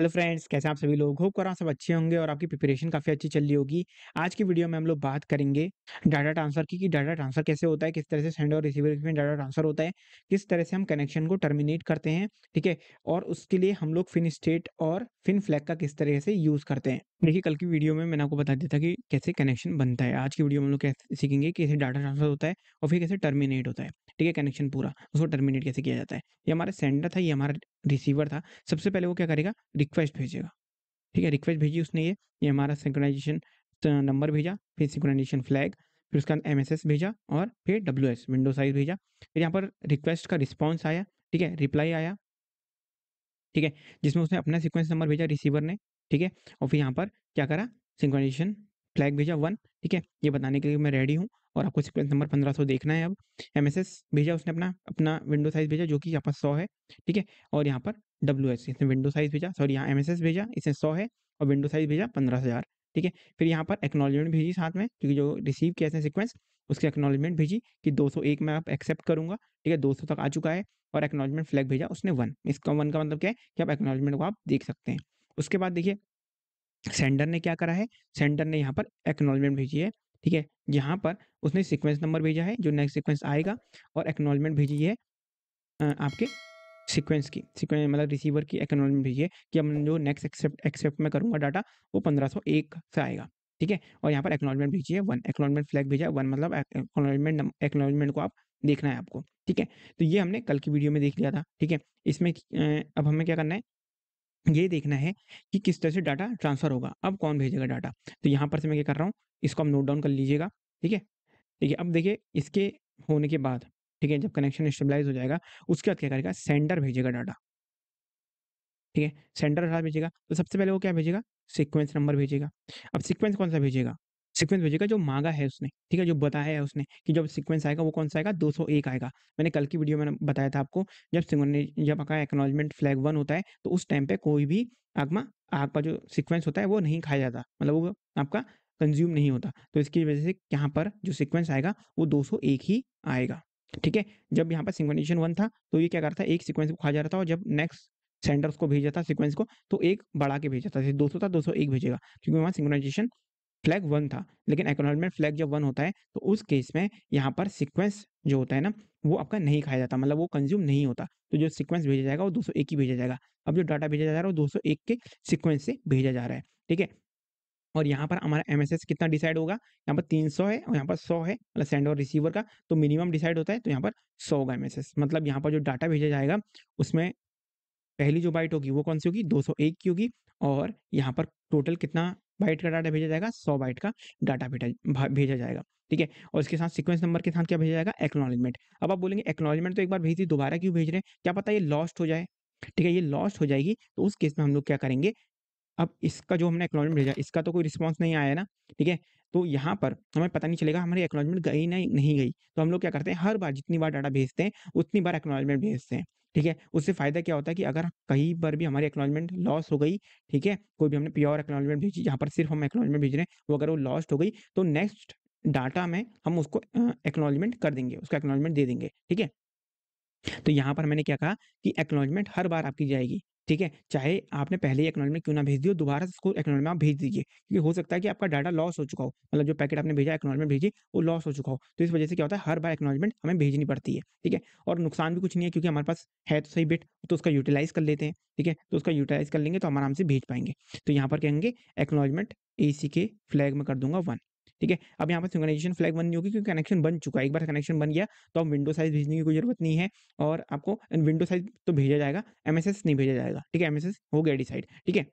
Hello friends कैसे आप सभी लोग होप कर सब अच्छे होंगे और आपकी प्रिपरेशन काफ़ी अच्छी चल रही होगी आज की वीडियो में हम लोग बात करेंगे डाटा ट्रांसफर की कि डाटा ट्रांसफर कैसे होता है किस तरह से सेंडर और रिसीवर में डाटा ट्रांसफर होता है किस तरह से हम कनेक्शन को टर्मिनेट करते हैं ठीक है और उसके लिए हम लोग फिन स्टेट और फिन फ्लैग का किस तरह से यूज़ करते हैं देखिए, कल की वीडियो में मैंने आपको बता दिया था कि कैसे कनेक्शन बनता है। आज की वीडियो में हम लोग कैसे सीखेंगे कि कैसे डाटा ट्रांसफर होता है और फिर कैसे टर्मिनेट होता है। ठीक है, कनेक्शन पूरा, उसको टर्मिनेट कैसे किया जाता है। ये हमारा सेंडर था, ये हमारा रिसीवर था। सबसे पहले वो क्या करेगा रिक्वेस्ट भेजेगा। ठीक है, रिक्वेस्ट भेजी उसने ये, ये हमारा सिंक्रोनाइज़ेशन नंबर भेजा, फिर सिंक्रोनाइज़ेशन फ्लैग, फिर उसके बाद भेजा और फिर डब्ल्यू विंडो साइज़ भेजा। फिर यहाँ पर रिक्वेस्ट का रिस्पॉन्स आया, ठीक है, रिप्लाई आया। ठीक है, जिसमें उसने अपना सिक्वेंस नंबर भेजा रिसीवर ने। ठीक है और फिर यहाँ पर क्या करा सिंक्रोनाइजेशन फ्लैग भेजा वन ठीक है ये बताने के लिए मैं रेडी हूँ और आपको सिक्वेंस नंबर पंद्रह सौ देखना है अब एम भेजा उसने अपना अपना विंडो साइज भेजा जो कि यहाँ पर सौ है ठीक है और यहाँ पर डब्ल्यू इसने विंडो साइज भेजा सॉरी यहाँ एम भेजा इसने सौ है और विंडो साइज भेजा पंद्रह हज़ार ठीक है फिर यहाँ पर एक्नोलॉजमेंट भेजी साथ में क्योंकि जो रिसीव किया सिक्वेंस उसके एक्नोलॉजमेंट भेजी कि 201 मैं आप एक्सेप्ट करूंगा ठीक है 200 तक आ चुका है और एक्नोलॉजमेंट फ्लैग भेजा उसने वन इसका वन का मतलब क्या है कि आप एक्नोलॉजमेंट को आप देख सकते हैं उसके बाद देखिए सेंडर ने क्या करा है सेंडर ने यहाँ पर एक्नोलमेंट भेजी है ठीक है यहाँ पर उसने सिक्वेंस नंबर भेजा है जो नेक्स्ट सिक्वेंस आएगा और एक्नोलमेंट भेजी है आपके सीक्वेंस की सीक्वेंस मतलब रिसीवर की एक्नोलमेंट भेजी है कि हम जो नेक्स्ट एक्सेप्ट एक्सेप्ट में करूँगा डाटा वो पंद्रह सौ एक से आएगा ठीक है और यहाँ पर एक्नोलमेंट भेजी है वन एक्नोलमेंट फ्लैग भेजा वन मतलब एक्नोलमेंट एक्नोलमेंट को आप देखना है आपको ठीक है तो ये हमने कल की वीडियो में देख लिया था ठीक है इसमें अब हमें क्या करना है ये देखना है कि किस तरह से डाटा ट्रांसफर होगा अब कौन भेजेगा डाटा तो यहाँ पर से मैं क्या कर रहा हूँ इसको आप नोट डाउन कर लीजिएगा ठीक है ठीक है अब देखिए इसके होने के बाद ठीक है जब कनेक्शन स्टेबलाइज हो जाएगा उसके बाद क्या करेगा सेंडर भेजेगा डाटा ठीक है सेंडर डाटा भेजेगा तो सबसे पहले वो क्या भेजेगा सिक्वेंस नंबर भेजेगा अब सिक्वेंस कौन सा भेजेगा सीक्वेंस भेजेगा जो मांगा है उसने ठीक है जो बताया है उसने कि जब सीक्वेंस आएगा वो कौन सा आएगा 201 आएगा मैंने कल की वीडियो में बताया था आपको जब सिंगने जब आपका एक्नोलॉजमेंट फ्लैग वन होता है तो उस टाइम पे कोई भी आगमा आग का जो सिक्वेंस होता है वो नहीं खाया जाता मतलब वो आपका कंज्यूम नहीं होता तो इसकी वजह से यहाँ पर जो सिक्वेंस आएगा वो दो ही आएगा ठीक है जब यहाँ पर सिंगनेशन वन था तो ये क्या करता है एक सिक्वेंस को खा जा रहा था और जब नेक्स्ट सेंडर्स को भेजा था सीक्वेंस को तो एक बढ़ा के भेजा था जैसे 200 था 201 भेजेगा क्योंकि वहाँ सिंगनाइजेशन फ्लैग वन था लेकिन एक्नोलमेंट फ्लैग जब वन होता है तो उस केस में यहाँ पर सिक्वेंस जो होता है ना वो आपका नहीं खाया जाता मतलब वो कंज्यूम नहीं होता तो जो सिक्वेंस भेजा जाएगा वो 201 ही भेजा जाएगा अब जो डाटा भेजा जा रहा है वो 201 के सिक्वेंस से भेजा जा रहा है ठीक है और यहाँ पर हमारा एम कितना डिसाइड होगा यहाँ पर 300 है और यहाँ पर 100 है मतलब सेंड और रिसीवर का तो मिनिमम डिसाइड होता है तो यहाँ पर 100 होगा एम मतलब यहाँ पर जो डाटा भेजा जाएगा उसमें पहली जो बाइट होगी वो कौन सी होगी 201 की होगी और यहाँ पर टोटल कितना बाइट का डाटा भेजा जाएगा सौ बाइट का डाटा भेजा भेजा जाएगा ठीक है और इसके साथ सीक्वेंस नंबर के साथ क्या भेजा जाएगा एक्नोलॉजमेंट अब आप बोलेंगे एक्नोलॉजमेंट तो एक बार भेज दी दोबारा क्यों भेज रहे हैं क्या पता ये लॉस्ट हो जाए ठीक है ये लॉस्ट हो जाएगी तो उस केस में हम लोग क्या करेंगे अब इसका जो हमने एक्नोलॉजमेंट भेजा इसका तो कोई रिस्पॉन्स नहीं आया ना ठीक है तो यहाँ पर हमें पता नहीं चलेगा हमारी एक्नोलॉजमेंट गई ना नहीं गई तो हम लोग क्या करते हैं हर बार जितनी बार डाटा भेजते हैं उतनी बार एक्नोलॉजमेंट भेजते हैं ठीक है उससे फायदा क्या होता है कि अगर कहीं पर भी हमारी एक्नोलॉजमेंट लॉस हो गई ठीक है कोई भी हमने प्योर एक्नोलॉजमेंट भेजी जहाँ पर सिर्फ हम एक्नोलॉजमेंट भेज रहे हैं वो अगर वो लॉस्ट हो गई तो नेक्स्ट डाटा में हम उसको एक्नोलॉजमेंट कर देंगे उसका एक्नोलॉजमेंट दे देंगे ठीक है तो यहाँ पर मैंने क्या कहा कि एक्नोलॉजमेंट हर बार आपकी जाएगी ठीक है चाहे आपने पहले ही एक्नॉलमेंट क्यों ना भेज दियो दोबारा उसको एक्नॉलमेंट आप भेज दीजिए क्योंकि हो सकता है कि आपका डाटा लॉस हो चुका हो मतलब जो पैकेट आपने भेजा एक्नॉलमेंट भेजी वो लॉस हो चुका हो तो इस वजह से क्या होता है हर बार एक्नॉलमेंट हमें भेजनी पड़ती है ठीक है और नुकसान भी कुछ नहीं है क्योंकि हमारे पास है तो सही बिट तो उसका यूटिलाइज कर लेते हैं ठीक है तो उसका यूटिलाइज कर लेंगे तो हम आराम से भेज पाएंगे तो यहाँ पर कहेंगे एक्नोलॉजमेंट ए के फ्लैग में कर दूंगा वन ठीक है अब यहाँ पर सिंगनाइजेशन फ्लैग बन नहीं होगी क्योंकि कनेक्शन बन चुका है एक बार कनेक्शन बन गया तो आप विंडो साइज भेजने की कोई जरूरत नहीं है और आपको विंडो साइज तो भेजा जाएगा एमएसएस नहीं भेजा जाएगा ठीक है एमएसएस हो गया डिसाइड ठीक है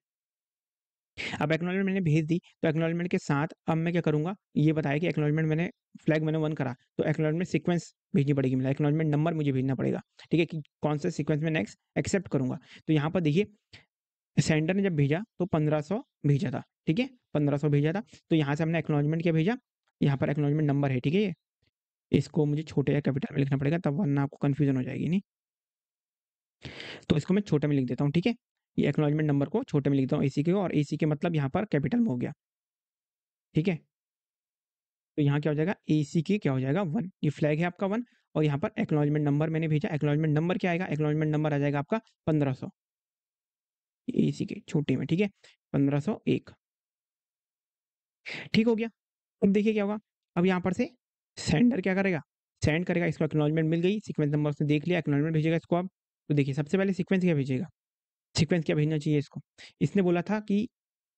अब एक्नोलॉजमेंट मैंने भेज दी तो एक्नोलॉजमेंट के साथ अब मैं क्या करूंगा ये बताया कि एक्नोलॉजमेंट मैंने फ्लैग मैंने वन करा तो एक्नोलॉजमेंट सीक्वेंस भेजनी पड़ेगी मेरा एक्नोलॉजमेंट नंबर मुझे भेजना पड़ेगा ठीक है कि कौन से सीक्वेंस में नेक्स्ट एक्सेप्ट करूंगा तो यहाँ पर देखिए सेंटर ने जब भेजा तो 1500 भेजा था ठीक है 1500 भेजा था तो यहाँ से हमने एक्नोलॉजमेंट क्या भेजा यहाँ पर एक्नोलॉजमेंट नंबर है ठीक है ये इसको मुझे छोटे या कैपिटल में लिखना पड़ेगा तब वरना आपको कन्फ्यूजन हो जाएगी नहीं तो इसको मैं छोटे में लिख देता हूँ ठीक है ये एक्नोलॉजमेंट नंबर को छोटे में लिखता हूँ ए के और ए के मतलब यहाँ पर कैपिटल में हो गया ठीक है तो यहाँ क्या हो जाएगा ए सी के क्या हो जाएगा वन ये फ्लैग है आपका वन और यहाँ पर एक्नोलॉजमेंट नंबर मैंने भेजा एक्नोलॉजमेंट नंबर क्या आएगा एक्नोलॉजमेंट नंबर आ जाएगा आपका पंद्रह सौ सी के छोटे में ठीक है पंद्रह सौ एक ठीक हो गया अब देखिए क्या होगा अब यहाँ पर से सेंडर क्या करेगा सेंड करेगा इसको एक्नोलॉजमेंट मिल गई सिक्वेंस नंबर उसने देख लिया एक्नोलॉजमेंट भेजेगा इसको अब तो देखिए सबसे पहले सिक्वेंस क्या भेजेगा सीक्वेंस क्या भेजना चाहिए इसको इसने बोला था कि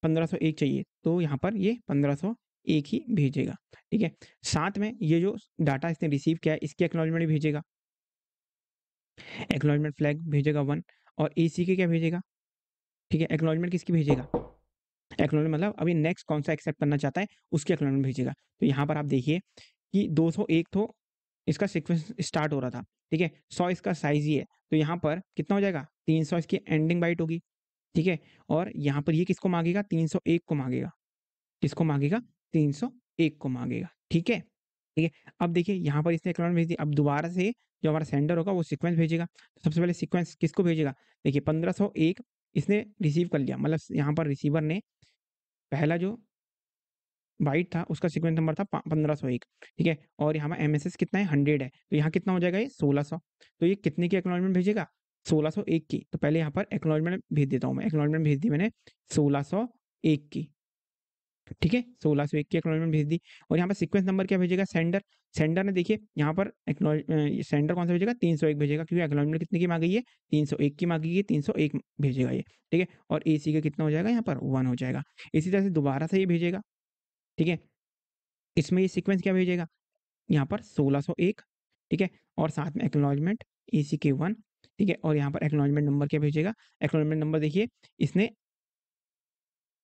1501 चाहिए तो यहाँ पर ये 1501 ही भेजेगा ठीक है साथ में ये जो डाटा इसने रिसीव किया है इसकी एक्नोलॉजमेंट भेजेगा एक्नोलॉजमेंट फ्लैग भेजेगा वन और ए सी के क्या भेजेगा ठीक है एक्नोलॉजमेंट किसकी भेजेगा एक्नोलॉजमेंट मतलब अभी नेक्स्ट कौन सा एक्सेप्ट करना चाहता है उसकी एक्नोलॉजमेंट भेजेगा तो यहाँ पर आप देखिए कि दो सौ एक तो इसका सिक्वेंस स्टार्ट हो रहा था ठीक है सौ इसका साइज ही है तो यहाँ पर कितना हो जाएगा तीन सौ इसकी एंडिंग बाइट होगी ठीक है और यहाँ पर ये किसको मांगेगा तीन सौ एक को मांगेगा किसको मांगेगा तीन सौ एक को मांगेगा ठीक है ठीक है अब देखिए यहाँ पर इसने एक्नॉलेजमेंट भेज दी अब दोबारा से जो हमारा सेंडर होगा वो सीक्वेंस भेजेगा तो सबसे पहले सीक्वेंस किसको भेजेगा देखिए पंद्रह सौ एक इसने रिसीव कर लिया मतलब यहाँ पर रिसीवर ने पहला जो बाइट था उसका सीक्वेंस नंबर था पंद्रह सौ एक ठीक है और यहाँ पर एम कितना है हंड्रेड है तो यहाँ कितना हो जाएगा ये सोलह सौ तो ये कितने की एक्नोलॉजमेंट भेजेगा सोलह सौ एक की तो पहले यहाँ पर एक्नोलॉजमेंट भेज देता हूँ मैं एक्नोलॉजमेंट भेज दी मैंने सोलह सौ एक की ठीक है सोलह सौ एक की एक्नोलॉजमेंट भेज दी और यहाँ पर सिक्वेंस नंबर क्या भेजेगा सेंडर सेंडर ने देखिए यहाँ पर सेंडर कौन सा भेजेगा तीन सौ एक भेजेगा क्योंकि एक्नोलॉजमेंट कितने की मांगी है तीन सौ एक की मांगी है तीन सौ एक भेजेगा ये ठीक है और ए सी का कितना हो जाएगा यहाँ पर वन हो जाएगा इसी तरह से दोबारा से ये भेजेगा ठीक है इसमें ये सिक्वेंस क्या भेजेगा यहाँ पर सोलह सौ एक ठीक है और साथ में एक्नोलॉजमेंट ए सी के वन ठीक है और यहाँ पर एक्नोलॉजमेंट नंबर क्या भेजेगा एक्नोलॉजमेंट नंबर देखिए इसने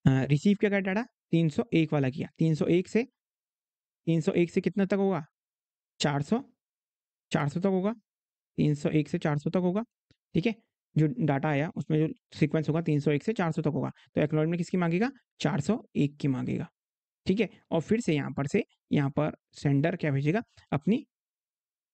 रिसीव क्या कर डाटा 301 वाला किया 301 से 301 से कितना तक होगा 400 400 तक होगा 301 से 400 तक होगा ठीक है जो डाटा आया उसमें जो सीक्वेंस होगा 301 से 400 तक होगा तो में किसकी मांगेगा 401 की मांगेगा ठीक है और फिर से यहाँ पर से यहाँ पर सेंडर क्या भेजेगा अपनी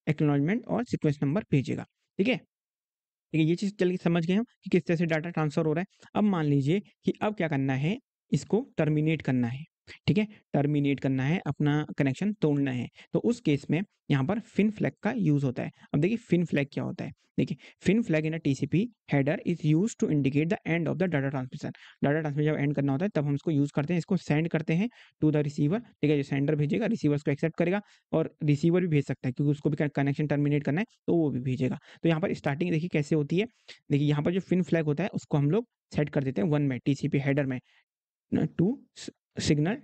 एक्नोलॉजमेंट और सिक्वेंस नंबर भेजेगा ठीक है ठीक है ये चीज़ जल्दी समझ गए हम कि किस तरह से डाटा ट्रांसफर हो रहा है अब मान लीजिए कि अब क्या करना है इसको टर्मिनेट करना है ठीक है टर्मिनेट करना है अपना कनेक्शन तोड़ना है तो उस केस में यहाँ पर फिन फ्लैग का यूज होता है अब देखिए फिन फ्लैग क्या होता है देखिए FIN flag in a TCP header is use to indicate the end of the data transmission data transmission जब एंड करना होता है तब हम इसको यूज करते हैं इसको सेंड करते हैं टू द रिसीवर ठीक है जो सेंडर भेजेगा रिसीवर को एक्सेप्ट करेगा और रिसीवर भी भेज सकता है क्योंकि उसको भी कनेक्शन टर्मिनेट करना है तो वो भी भेजेगा तो यहाँ पर स्टार्टिंग देखिए कैसे होती है देखिए यहाँ पर जो फिन फ्लैग होता है उसको हम लोग सेट कर देते हैं वन में टीसीपी हेडर में टू सिग्नल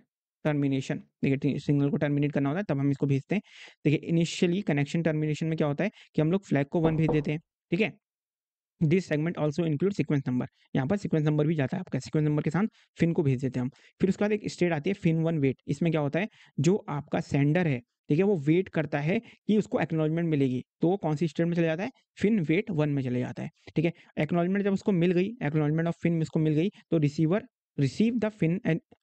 टर्मिनेशन देखिए सिग्नल को टर्मिनेट करना होता है तब हम इसको भेजते हैं देखिए इनिशियली कनेक्शन टर्मिनेशन में क्या होता है कि हम लोग फ्लैग को वन भेज देते हैं ठीक है this segment also include sequence number यहाँ पर सिक्वेंस नंबर भी जाता है आपका सिक्वेंस नंबर के साथ फिन को भेज देते हैं हम फिर उसके बाद एक स्टेट आती है फिन वन वेट इसमें क्या होता है जो आपका सेंडर है ठीक है वो वेट करता है कि उसको एक्नोलॉजमेंट मिलेगी तो वो कौन सी स्टेट में चले जाता है फिन वेट वन में चले जाता है ठीक है एक्नोलॉजमेंट जब उसको मिल गई एक्नोलॉजमेंट ऑफ फिन उसको मिल गई तो receiver receive the FIN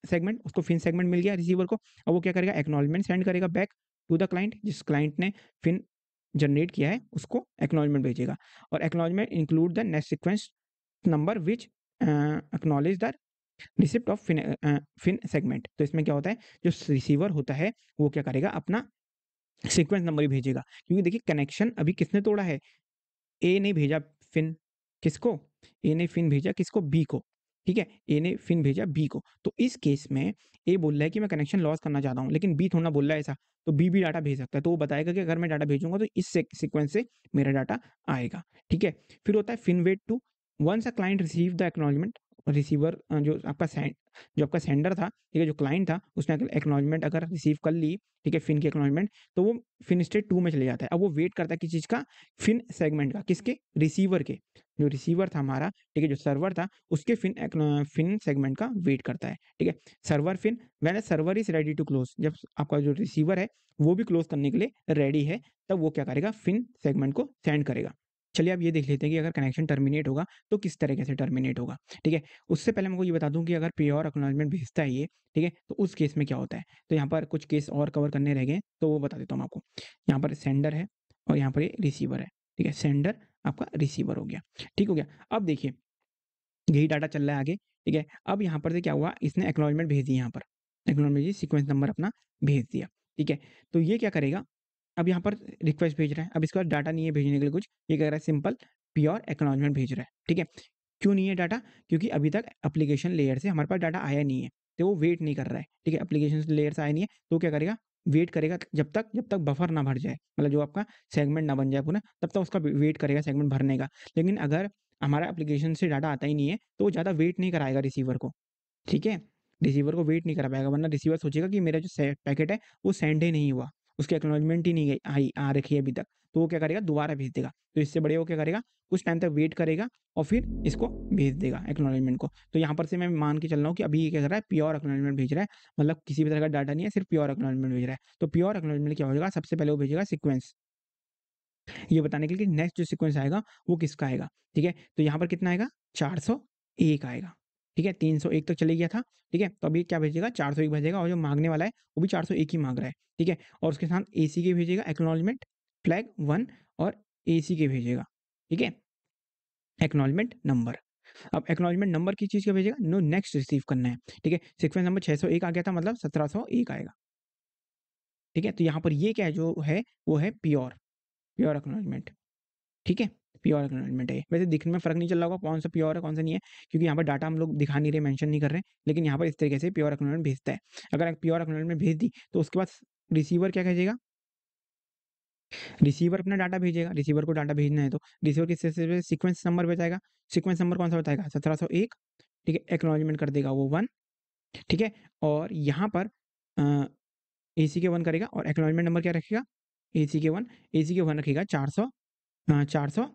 segment उसको फिन सेगमेंट मिल गया रिसीवर को अब वो क्या करेगा एक्नॉलमेंट सेंड करेगा बैक टू द क्लाइंट जिस क्लाइंट ने फिन जनरेट किया है उसको एक्नोलमेंट भेजेगा और acknowledgement include the next sequence number which acknowledge the receipt of FIN FIN segment तो इसमें क्या होता है जो रिसीवर होता है वो क्या करेगा अपना सिक्वेंस नंबर ही भेजेगा क्योंकि देखिए कनेक्शन अभी किसने तोड़ा है ए ने भेजा फिन किसको ए ने फिन भेजा किसको बी को ठीक है ए ने फिन भेजा बी को तो इस केस में ए बोल रहा है कि मैं कनेक्शन लॉस करना चाहता हूँ लेकिन बी थोड़ा बोल रहा है ऐसा तो बी भी डाटा भेज सकता है तो वो बताएगा कि अगर मैं डाटा भेजूंगा तो इस सिक्वेंस से मेरा डाटा आएगा ठीक है फिर होता है FIN wait two once a client receive the acknowledgement receiver जो आपका सेंड जो आपका सेंडर था ठीक है जो क्लाइंट था उसने एक्नॉलेजमेंट अगर रिसीव कर ली ठीक है फिन की एक्नॉलेजमेंट तो वो फिन स्टेट टू में चले जाता है अब वो वेट करता है किस चीज़ का फिन सेगमेंट का किसके रिसीवर के जो रिसीवर था हमारा ठीक है जो सर्वर था उसके फिन फिन सेगमेंट का वेट करता है ठीक है server FIN when server is ready to close जब आपका जो रिसीवर है वो भी क्लोज करने के लिए रेडी है तब वो क्या करेगा फिन सेगमेंट को सेंड करेगा चलिए आप ये देख लेते हैं कि अगर कनेक्शन टर्मिनेट होगा तो किस तरीके से टर्मिनेट होगा ठीक है उससे पहले मैं ये बता दूं कि अगर पे और एक्नॉलेजमेंट भेजता है ये ठीक है तो उस केस में क्या होता है तो यहाँ पर कुछ केस और कवर करने रह गए तो वो बता देता हूँ आपको यहाँ पर सेंडर है और यहाँ पर ये रिसीवर है ठीक है सेंडर आपका रिसीवर हो गया ठीक हो गया अब देखिए यही डाटा चल रहा है आगे ठीक है अब यहाँ पर से क्या हुआ इसने एक्नोलॉजमेंट भेज दी यहाँ पर एक्नोलॉजी सीक्वेंस नंबर अपना भेज दिया ठीक है तो ये क्या करेगा अब यहाँ पर रिक्वेस्ट भेज रहा है अब इसके बाद डाटा नहीं है भेजने के लिए कुछ ये कह रहा है सिंपल प्योर एक्नोलॉजमेंट भेज रहा है ठीक है क्यों नहीं है डाटा क्योंकि अभी तक अपलीकेशन लेयर से हमारे पास डाटा आया नहीं है तो वो वेट नहीं कर रहा है ठीक है एप्लीकेशन लेयर से आया नहीं है तो क्या करेगा वेट करेगा जब तक जब तक बफर ना भर जाए मतलब जो आपका सेगमेंट ना बन जाए पूरा तब तक उसका वेट करेगा सेगमेंट भरने का लेकिन अगर हमारा एप्लीकेशन से डाटा आता ही नहीं है तो वो ज़्यादा वेट नहीं कराएगा रिसीवर को ठीक है रिसीवर को वेट नहीं करा पाएगा वरना रिसीवर सोचेगा कि मेरा जो पैकेट है वो सेंड ही नहीं हुआ उसकी एक्नोलॉजमेंट ही नहीं गई आई आ रखी है अभी तक तो वो क्या करेगा दोबारा भेज देगा तो इससे बड़े वो क्या करेगा कुछ टाइम तक वेट करेगा और फिर इसको भेज देगा एक्नोलॉजमेंट को तो यहाँ पर से मैं मान के चल रहा हूँ कि अभी ये क्या कर रहा है प्योर एक्नोलॉजमेंट भेज रहा है मतलब किसी भी तरह का डाटा नहीं है सिर्फ प्योर एक्नोलॉजमेंट भेज रहा है तो प्योर एक्नोलॉजमेंट क्या होगा सबसे पहले वो भेजेगा सिक्वेंस ये बताने के लिए नेक्स्ट जो सिक्वेंस आएगा वो किसका आएगा ठीक है तो यहाँ पर कितना आएगा चार सौ एक आएगा ठीक है तीन सौ एक तक तो चले गया था ठीक है तो अभी क्या भेजेगा चार सौ एक भेजेगा और जो मांगने वाला है वो भी चार सौ एक ही मांग रहा है ठीक है और उसके साथ ए सी के भेजेगा एक्नोलॉजमेंट फ्लैग वन और ए सी के भेजेगा ठीक है एक्नोलॉजमेंट नंबर अब एक्नोलॉजमेंट नंबर किस चीज़ का भेजेगा नो नेक्स्ट रिसीव करना है ठीक है सिक्वेंस नंबर एक आ गया था मतलब एक आएगा ठीक है तो यहाँ पर ये क्या है जो है वो है प्योर प्योर एक्नोलॉजमेंट ठीक है प्योर एनवायरमेंट है वैसे दिखने में फर्क नहीं चल रहा होगा कौन सा प्योर है कौन सा नहीं है क्योंकि यहाँ पर डाटा हम लोग दिखा नहीं रहे मैंशन नहीं कर रहे लेकिन यहाँ पर इस तरीके से प्योर एक्नोलमेंट भेजता है अगर प्योर एक्नोलमेंट भेज दी तो उसके बाद रिसीवर क्या कहेगा रिसीवर अपना डाटा भेजेगा रिसीवर को डाटा भेजना है तो रिसीवर किस सीक्वेंस नंबर बताएगा सीक्वेंस नंबर कौन सा बताएगा सत्रह सौ एक ठीक है एक्नोलॉजमेंट कर देगा वो वन ठीक है और यहाँ पर ए सी के वन करेगा और एक्नोलॉजमेंट नंबर क्या रखेगा ए सी के वन ए सी के वन रखेगा चार सौ चार सौ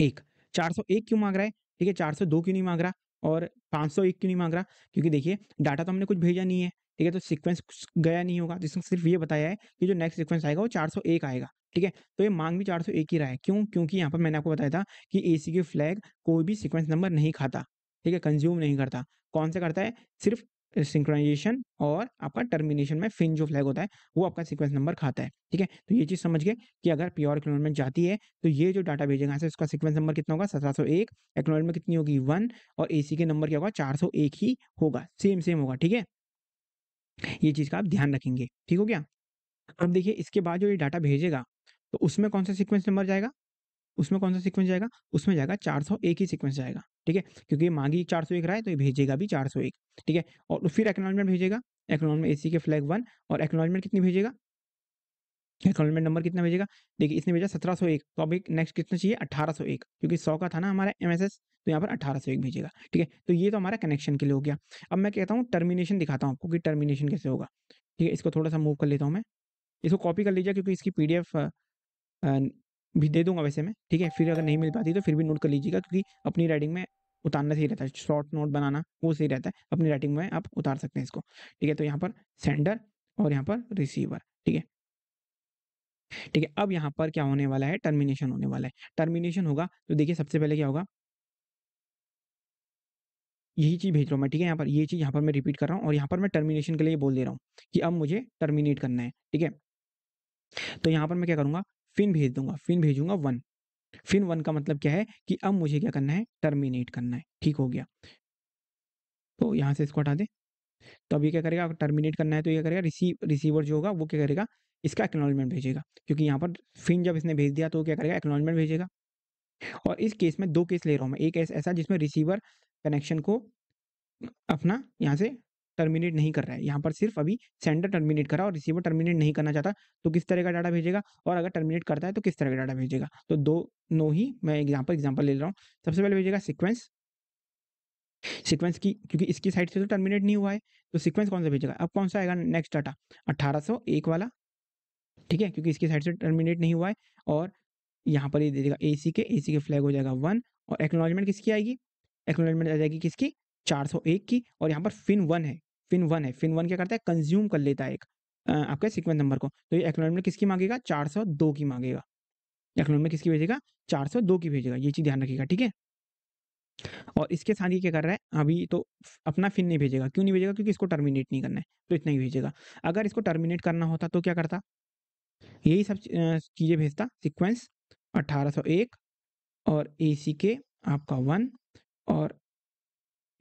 एक चार सौ एक क्यों मांग रहा है ठीक है चार सौ दो क्यों नहीं मांग रहा और पाँच सौ एक क्यों नहीं मांग रहा क्योंकि देखिए डाटा तो हमने कुछ भेजा नहीं है ठीक है तो सिक्वेंस गया नहीं होगा जिसमें सिर्फ ये बताया है कि जो नेक्स्ट सिक्वेंस आएगा वो चार सौ एक आएगा ठीक है तो ये मांग भी चार सौ एक ही रहा है क्यों क्योंकि यहाँ पर मैंने आपको बताया था कि ए सी के फ्लैग कोई भी सिक्वेंस नंबर नहीं खाता ठीक है कंज्यूम नहीं करता कौन सा करता है सिर्फ सिंक्रोनाइजेशन और आपका टर्मिनेशन में फिन जो फ्लैग होता है वो आपका सीक्वेंस नंबर खाता है ठीक है तो ये चीज़ समझ गए कि अगर प्योर एक्नोलमेंट जाती है तो ये जो डाटा भेजेगा से उसका सीक्वेंस नंबर कितना होगा सत्रह सौ एक एक्नोलॉजमेंट कितनी होगी वन और ए के नंबर क्या होगा चार सौ एक ही होगा सेम सेम होगा ठीक है ये चीज़ का आप ध्यान रखेंगे ठीक हो गया अब देखिए इसके बाद जो ये डाटा भेजेगा तो उसमें कौन सा सिक्वेंस नंबर जाएगा उसमें कौन सा सीक्वेंस जाएगा उसमें जाएगा चार सौ एक ही सीक्वेंस जाएगा ठीक है क्योंकि मांगी चार सौ एक रहा है तो ये भेजेगा भी चार सौ एक ठीक है और फिर एक्नोलॉजमेंट भेजेगा A C K flag one और एक्नोलॉजमेंट कितनी भेजेगा एक्नोलॉजमेंट नंबर कितना भेजेगा देखिए इसने भेजा सत्रह सौ एक तो अभी नेक्स्ट कितना चाहिए अठारह सौ एक क्योंकि सौ का था ना हमारा एम एस एस तो यहाँ पर अठारह सौ एक भेजेगा ठीक है तो ये तो हमारा कनेक्शन के लिए हो गया अब मैं कहता हूँ टर्मिनेशन दिखाता हूँ आपको कि टर्मिनेशन कैसे होगा ठीक है इसको थोड़ा सा मूव कर लेता हूँ मैं इसको कॉपी कर लीजिए क्योंकि इसकी पी भी दे दूंगा वैसे मैं ठीक है फिर अगर नहीं मिल पाती तो फिर भी नोट कर लीजिएगा क्योंकि अपनी राइटिंग में उतारना सही रहता है शॉर्ट नोट बनाना वो सही रहता है अपनी राइटिंग में आप उतार सकते हैं इसको ठीक है तो यहाँ पर सेंडर और यहाँ पर रिसीवर ठीक है ठीक है अब यहाँ पर क्या होने वाला है टर्मिनेशन होने वाला है टर्मिनेशन होगा तो देखिए सबसे पहले क्या होगा यही चीज़ भेज रहा हूँ मैं ठीक है यहाँ पर ये चीज़ यहाँ पर मैं रिपीट कर रहा हूँ और यहाँ पर मैं टर्मिनेशन के लिए बोल दे रहा हूँ कि अब मुझे टर्मिनेट करना है ठीक है तो यहाँ पर मैं क्या करूँगा फिन भेज दूंगा फिन भेजूंगा वन फिन वन का मतलब क्या है कि अब मुझे क्या करना है टर्मिनेट करना है ठीक हो गया तो यहाँ से इसको हटा दे तो अब ये क्या करेगा टर्मिनेट करना है तो ये करेगा रिसीव रिसीवर जो होगा वो क्या करेगा इसका एक्नोलॉजमेंट भेजेगा क्योंकि यहाँ पर फिन जब इसने भेज दिया तो क्या करेगा एक्नोलॉजमेंट भेजेगा और इस केस में दो केस ले रहा हूँ मैं एक ऐसा जिसमें रिसीवर कनेक्शन को अपना यहाँ से टर्मिनेट नहीं कर रहा है यहाँ पर सिर्फ अभी सेंडर टर्मिनेट करा और रिसीवर टर्मिनेट नहीं करना चाहता तो किस तरह का डाटा भेजेगा और अगर टर्मिनेट करता है तो किस तरह का डाटा भेजेगा तो दो नो ही मैं एग्जाम्पल एग्जाम्पल ले रहा हूँ सबसे पहले भेजेगा सिक्वेंस सीक्वेंस की क्योंकि इसकी साइड से तो टर्मिनेट नहीं हुआ है तो सीक्वेंस कौन सा भेजेगा अब कौन सा आएगा नेक्स्ट डाटा अट्ठारह एक वाला ठीक है क्योंकि इसकी साइड से टर्मिनेट नहीं हुआ है और यहाँ पर ये देगा ए सी के ए सी के फ्लैग हो जाएगा वन और एक्नोलॉजमेंट किसकी आएगी एक्नोलॉजमेंट आ जाएगी किसकी 401 की और यहाँ पर फिन वन है फिन वन है फिन वन क्या करता है कंज्यूम कर लेता है एक आपके सिक्वेंस नंबर को तो ये में किसकी मांगेगा 402 की मांगेगा में किसकी भेजेगा 402 की भेजेगा ये चीज़ ध्यान रखिएगा ठीक है और इसके साथ ये क्या कर रहा है अभी तो अपना फिन नहीं भेजेगा क्यों नहीं भेजेगा क्योंकि इसको टर्मिनेट नहीं करना है तो इतना ही भेजेगा अगर इसको टर्मिनेट करना होता तो क्या करता यही सब चीज़ें भेजता सिक्वेंस एक और ए सी के आपका वन और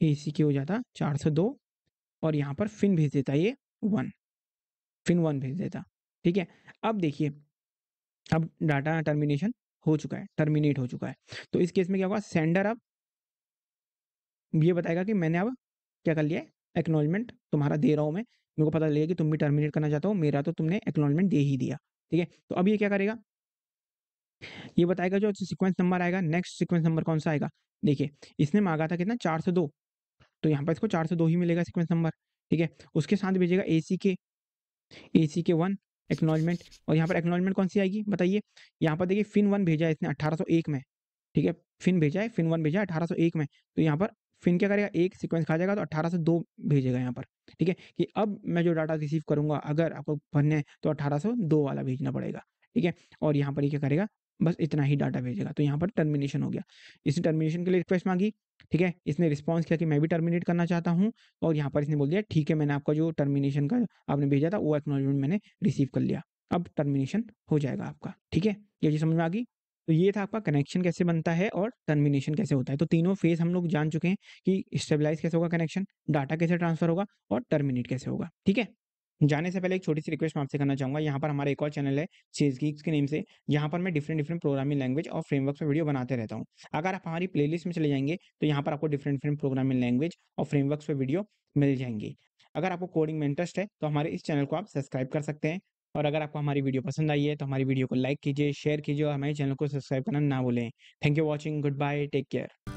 ए सी के हो जाता चार सौ दो और यहाँ पर फिन भेज देता ये वन फिन वन भेज देता ठीक है अब देखिए अब डाटा टर्मिनेशन हो चुका है टर्मिनेट हो चुका है तो इस केस में क्या होगा सेंडर अब ये बताएगा कि मैंने अब क्या कर लिया है तुम्हारा दे रहा हूँ मैं मेरे को पता लगेगा कि तुम भी टर्मिनेट करना चाहते हो मेरा तो तुमने एक्नोलमेंट दे ही दिया ठीक है तो अब ये क्या करेगा ये बताएगा जो सिक्वेंस नंबर आएगा नेक्स्ट सिक्वेंस नंबर कौन सा आएगा देखिए इसने मांगा था कितना चार सौ दो तो यहाँ पर इसको चार से दो ही मिलेगा सिक्वेंस नंबर ठीक है उसके साथ भेजेगा ए सी के ए सी के वन एक्नोलमेंट और यहाँ पर एक्नोलमेंट कौन सी आएगी बताइए यहाँ पर देखिए फिन वन भेजा है इसने एक में ठीक है फिन भेजा है फिन वन भेजा है एक में तो यहाँ पर फिन क्या करेगा एक सीक्वेंस खा जाएगा तो अठारह से दो भेजेगा यहाँ पर ठीक है कि अब मैं जो डाटा रिसीव करूंगा अगर आपको भरने हैं तो दो वाला भेजना पड़ेगा ठीक है और यहाँ पर ये क्या करेगा बस इतना ही डाटा भेजेगा तो यहाँ पर टर्मिनेशन हो गया इसने टर्मिनेशन के लिए रिक्वेस्ट मांगी ठीक है इसने रिस्पॉन्स किया कि मैं भी टर्मिनेट करना चाहता हूँ और यहाँ पर इसने बोल दिया ठीक है मैंने आपका जो टर्मिनेशन का आपने भेजा था वो एक्नोलॉजमेंट मैंने रिसीव कर लिया अब टर्मिनेशन हो जाएगा आपका ठीक है ये चीज़ समझ में आ गई तो ये था आपका कनेक्शन कैसे बनता है और टर्मिनेशन कैसे होता है तो तीनों फेज हम लोग जान चुके हैं कि स्टेबलाइज कैसे होगा कनेक्शन डाटा कैसे ट्रांसफर होगा और टर्मिनेट कैसे होगा ठीक है जाने से पहले एक छोटी सी रिक्वेस्ट मैं आपसे करना चाहूंगा यहाँ पर हमारा एक और चैनल है चीज गीक्स के नेम से यहाँ पर मैं डिफरेंट डिफरेंट प्रोग्रामिंग लैंग्वेज और फ्रेमवर्क पर वीडियो बनाते रहता हूँ अगर आप हमारी प्लेलिस्ट में चले जाएंगे तो यहाँ पर आपको डिफरेंट डिफरेंट प्रोग्रामिंग लैंग्वेज और फ्रेमवर्क पर वीडियो मिल जाएंगे अगर आपको कोडिंग में इंटरेस्ट है तो हमारे इस चैनल को आप सब्सक्राइब कर सकते हैं और अगर आपको हमारी वीडियो पसंद आई है तो हमारी वीडियो को लाइक कीजिए शेयर कीजिए और हमारे चैनल को सब्सक्राइब करना ना भूलें thank you watching goodbye take care